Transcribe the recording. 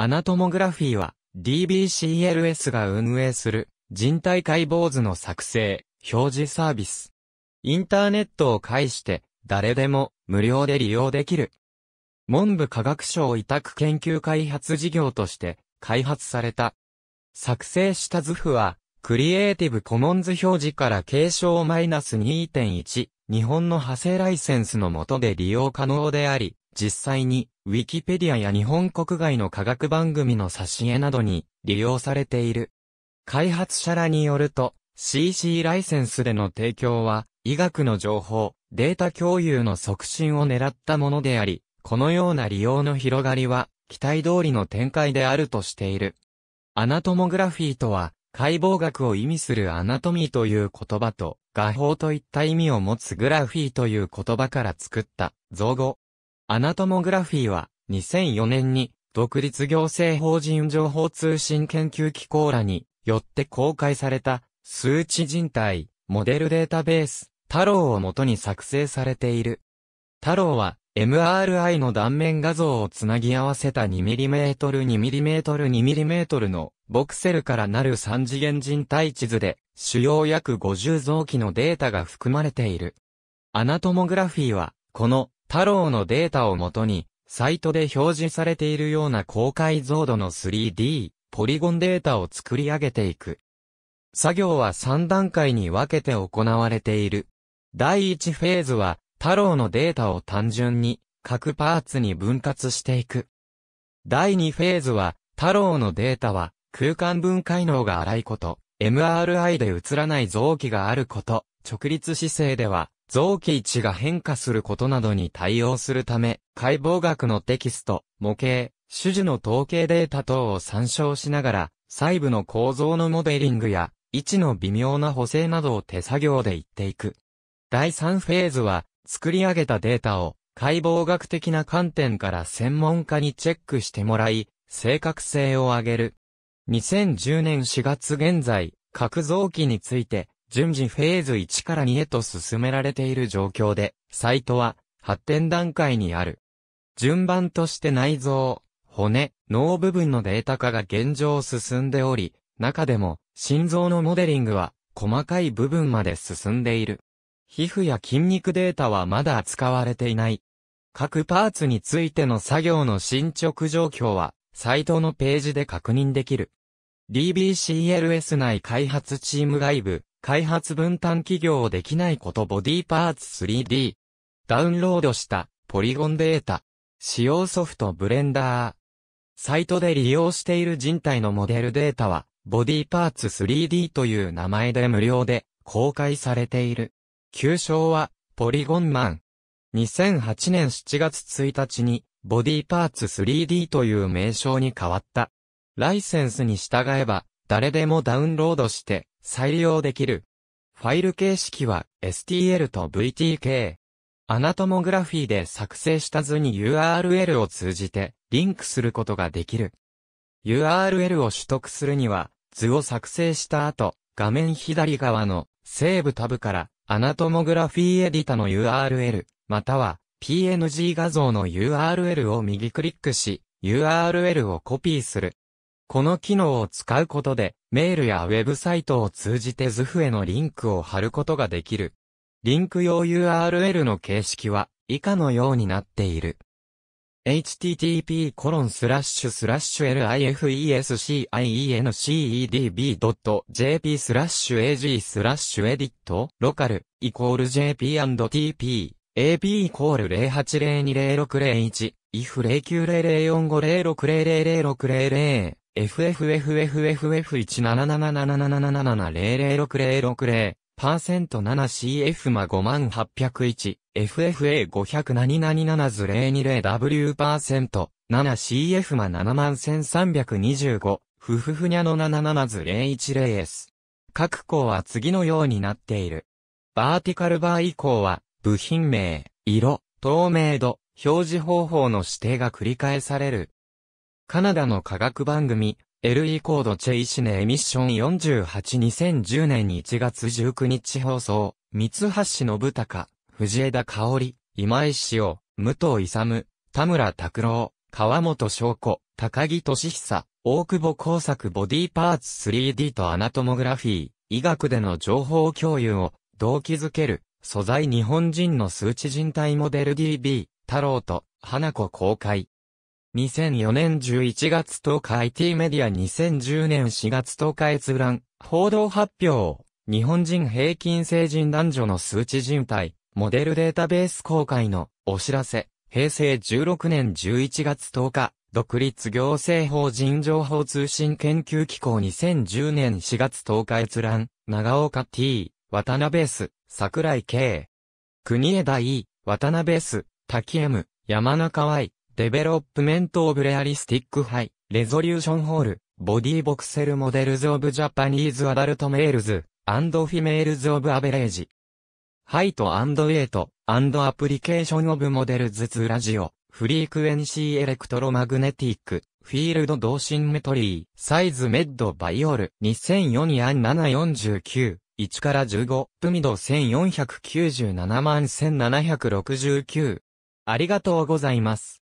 アナトモグラフィーは DBCLS が運営する人体解剖図の作成、表示サービス。インターネットを介して誰でも無料で利用できる。文部科学省委託研究開発事業として開発された。作成した図譜はクリエイティブコモンズ表示から継承マイナス -2.1 日本の派生ライセンスの下で利用可能であり、実際にウィキペディアや日本国外の科学番組の挿絵などに利用されている。開発者らによると、CC ライセンスでの提供は、医学の情報、データ共有の促進を狙ったものであり、このような利用の広がりは、期待通りの展開であるとしている。アナトモグラフィーとは、解剖学を意味するアナトミーという言葉と、画法といった意味を持つグラフィーという言葉から作った造語アナトモグラフィーは、2004年に、独立行政法人情報通信研究機構らによって公開された、数値人体、モデルデータベース、太郎をもとに作成されている。太郎は、MRI の断面画像をつなぎ合わせた 2mm、2mm、2mm のボクセルからなる3次元人体地図で主要約50臓器のデータが含まれている。アナトモグラフィーはこの太郎のデータをもとに、サイトで表示されているような高解像度の 3D、ポリゴンデータを作り上げていく。作業は3段階に分けて行われている。第1フェーズは、太郎のデータを単純に、各パーツに分割していく。第2フェーズは、太郎のデータは、空間分解能が荒いこと、MRI で映らない臓器があること、直立姿勢では、臓器位置が変化することなどに対応するため、解剖学のテキスト、模型、種樹の統計データ等を参照しながら、細部の構造のモデリングや、位置の微妙な補正などを手作業で言っていく。第3フェーズは、作り上げたデータを、解剖学的な観点から専門家にチェックしてもらい、正確性を上げる。2010年4月現在、核臓器について、順次フェーズ1から2へと進められている状況で、サイトは発展段階にある。順番として内臓、骨、脳部分のデータ化が現状進んでおり、中でも心臓のモデリングは細かい部分まで進んでいる。皮膚や筋肉データはまだ扱われていない。各パーツについての作業の進捗状況は、サイトのページで確認できる。DBCLS 内開発チーム外部、開発分担企業をできないことボディパーツ 3D。ダウンロードしたポリゴンデータ。使用ソフトブレンダー。サイトで利用している人体のモデルデータは、ボディパーツ 3D という名前で無料で公開されている。旧称は、ポリゴンマン。2008年7月1日に、ボディパーツ 3D という名称に変わった。ライセンスに従えば、誰でもダウンロードして再利用できる。ファイル形式は STL と VTK。アナトモグラフィーで作成した図に URL を通じてリンクすることができる。URL を取得するには図を作成した後、画面左側のセーブタブからアナトモグラフィーエディタの URL、または PNG 画像の URL を右クリックし、URL をコピーする。この機能を使うことで、メールやウェブサイトを通じて図譜へのリンクを貼ることができる。リンク用 URL の形式は、以下のようになっている。http://lifescienedb.jp スラッシュ ag スラッシュエディットロカルイコール jp&tp a p イコール08020601 if 09004506000600 f f f f f f 1 7 7 7 7 7 7 7 0 0 6 0 6 0 7 c f ま5801 FFA500 7 7 020W%7CF ま71325ふふふにゃの77 010S 各項は次のようになっている。バーティカルバー以降は部品名、色、透明度、表示方法の指定が繰り返される。カナダの科学番組、LE コードチェイシネエミッション482010年1月19日放送、三橋信孝、藤枝香織、今井志武藤勇、田村拓郎、川本翔子、高木俊久、大久保工作ボディパーツ 3D とアナトモグラフィー、医学での情報共有を動機づける、素材日本人の数値人体モデル DB、太郎と、花子公開。2004年11月10日 IT メディア2010年4月10日閲覧、報道発表、日本人平均成人男女の数値人体、モデルデータベース公開のお知らせ、平成16年11月10日、独立行政法人情報通信研究機構2010年4月10日閲覧、長岡 T、渡辺 S、桜井 K、国枝 E、渡辺 S、滝 M、山中 Y、デベロップメントオブレアリスティックハイ、レゾリューションホール、ボディボクセルモデルズオブジャパニーズアダルトメールズ、アンドフィメールズオブアベレージ。ハイトアンドエイト、アンドアプリケーションオブモデルズツラジオ、フリークエンシーエレクトロマグネティック、フィールド同心メトリー、サイズメッドバイオール、2004アン749、1から15、プミド1497万1769。ありがとうございます。